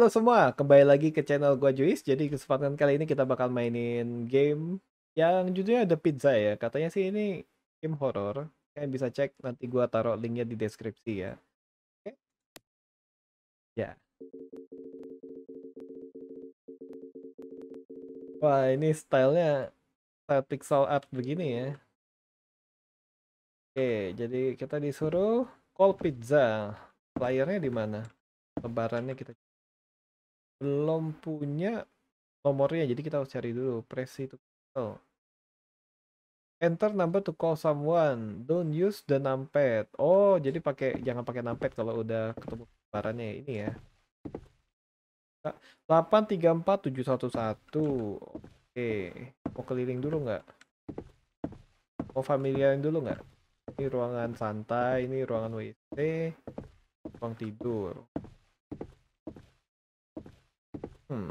Halo semua, kembali lagi ke channel gua Juice. Jadi kesempatan kali ini kita bakal mainin game yang judulnya The Pizza ya. Katanya sih ini game horror. Kalian bisa cek nanti gua taruh linknya di deskripsi ya. Oke. Okay. Ya. Yeah. Wah, ini stylenya style pixel art begini ya. Oke, okay, jadi kita disuruh call pizza. Layarnya di mana? Lebarannya kita belum punya nomornya jadi kita harus cari dulu press itu oh. enter number to call someone don't use the numpad oh jadi pakai jangan pakai numpad kalau udah ketemu barannya ini ya 834711 oke mau keliling dulu nggak mau familiarin dulu nggak ini ruangan santai ini ruangan WC ruang tidur Hmm.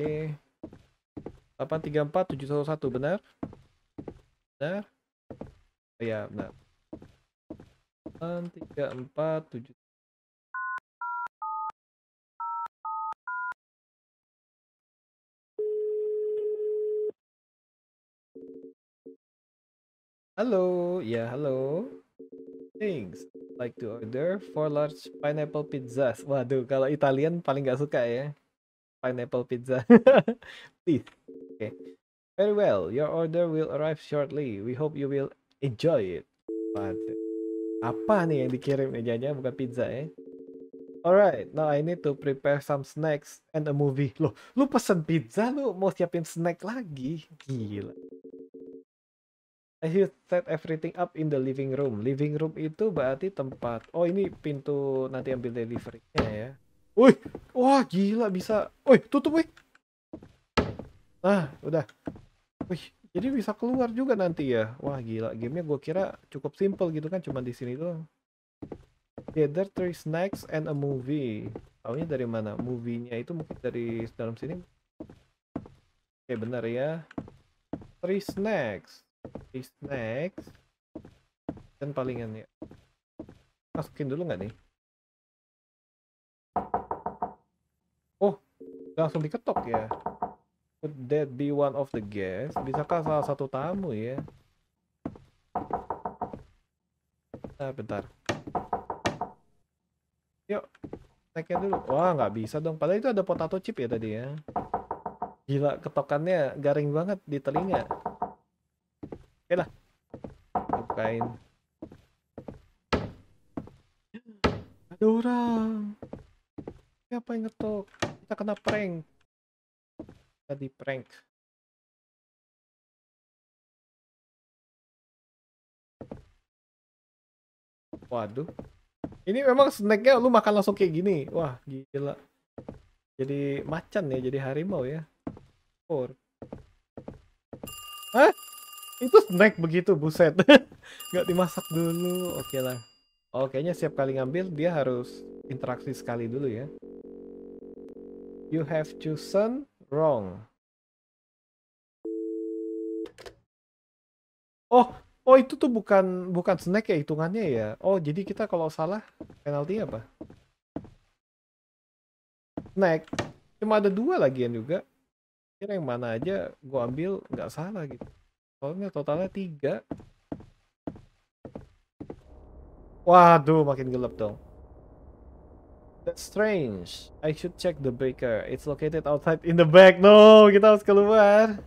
Oke. 834 711 benar? Benar? Oh, ya, benar. 834 7 Halo, ya halo. Thanks like to order four large pineapple pizzas. Waduh, kalau Italian paling nggak suka ya. Pineapple pizza. Please. Okay. Very well, your order will arrive shortly. We hope you will enjoy it. Waduh. Apa nih yang dikirim nih? Jangan bukan pizza ya. Alright, now I need to prepare some snacks and a movie. Loh, lu pesen pizza, lu mau siapin snack lagi? Gila. He set everything up in the living room. Living room itu berarti tempat. Oh ini pintu nanti ambil deliverynya ya. Wih, wah gila bisa. Wih tutup wih. Nah udah. Wih jadi bisa keluar juga nanti ya. Wah gila gamenya gue kira cukup simple gitu kan cuma di sini doang. Gather three snacks and a movie. Taunya dari mana? Movie-nya itu mungkin dari dalam sini. Oke eh, benar ya. Three snacks. Is snacks dan palingan ya masukin dulu nggak nih oh langsung diketok ya could that be one of the guests bisakah salah satu tamu ya nah bentar yuk naiknya dulu wah nggak bisa dong padahal itu ada potato chip ya tadi ya gila ketokannya garing banget di telinga Oke lah bukain ada orang siapa yang ngetok kita kena prank kita prank waduh ini memang snacknya lu makan langsung kayak gini wah gila jadi macan ya jadi harimau ya Or. Hah? Itu snack begitu, buset. Nggak dimasak dulu. Oke okay lah. Oh, kayaknya setiap kali ngambil dia harus interaksi sekali dulu ya. You have chosen wrong. Oh, oh itu tuh bukan bukan snack ya hitungannya ya. Oh, jadi kita kalau salah penalti apa? Snack. Cuma ada dua lagi lagian juga. Kira yang mana aja gue ambil nggak salah gitu. Soalnya totalnya tiga. Waduh, makin gelap dong. That's strange. I should check the breaker. It's located outside in the back. No, kita harus keluar.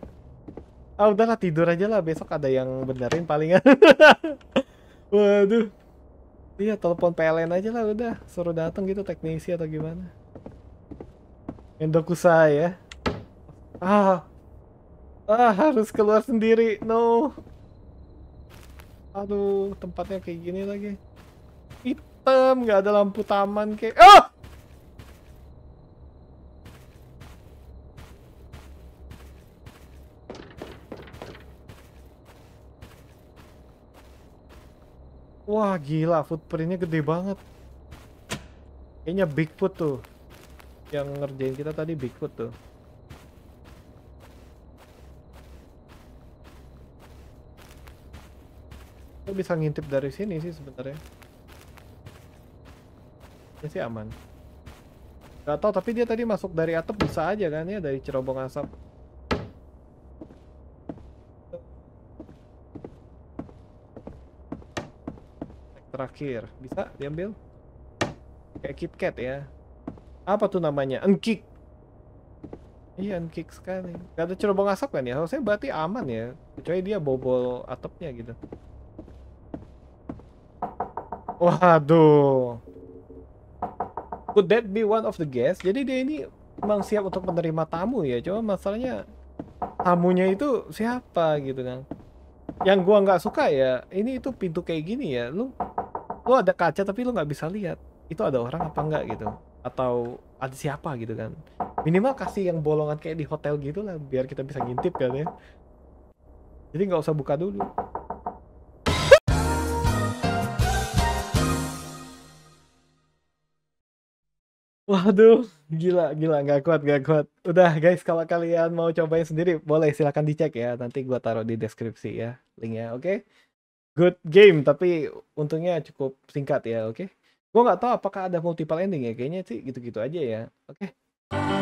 Ah, udahlah tidur aja lah. Besok ada yang benerin palingan. Waduh. Iya, telepon PLN aja lah udah. Suruh datang gitu teknisi atau gimana. Endokusai ya. Ah, Ah, harus keluar sendiri. No. Aduh, tempatnya kayak gini lagi. Hitam, nggak ada lampu taman kayak. Ah! Wah gila footprintnya gede banget Kayaknya Bigfoot tuh Yang ngerjain kita tadi Bigfoot tuh bisa ngintip dari sini sih sebenarnya. Ini sih aman. Gak tau, tapi dia tadi masuk dari atap bisa aja kan ya, dari cerobong asap. Terakhir, bisa diambil? Kayak KitKat ya. Apa tuh namanya? enkik. Iya, unkick sekali. Gak ada cerobong asap kan ya? Harusnya berarti aman ya. Kecuali dia bobol atapnya gitu. Waduh. Could that be one of the guests? Jadi dia ini memang siap untuk menerima tamu ya. Cuma masalahnya tamunya itu siapa gitu kan. Yang gua nggak suka ya, ini itu pintu kayak gini ya. Lu lu ada kaca tapi lu nggak bisa lihat. Itu ada orang apa enggak gitu. Atau ada siapa gitu kan. Minimal kasih yang bolongan kayak di hotel gitu lah biar kita bisa ngintip kan ya. Jadi nggak usah buka dulu. Waduh, gila, gila, nggak kuat, nggak kuat. Udah guys, kalau kalian mau cobain sendiri, boleh silahkan dicek ya. Nanti gue taruh di deskripsi ya linknya, oke? Okay? Good game, tapi untungnya cukup singkat ya, oke? Okay? Gue nggak tahu apakah ada multiple ending ya, kayaknya sih gitu-gitu aja ya, oke? Okay?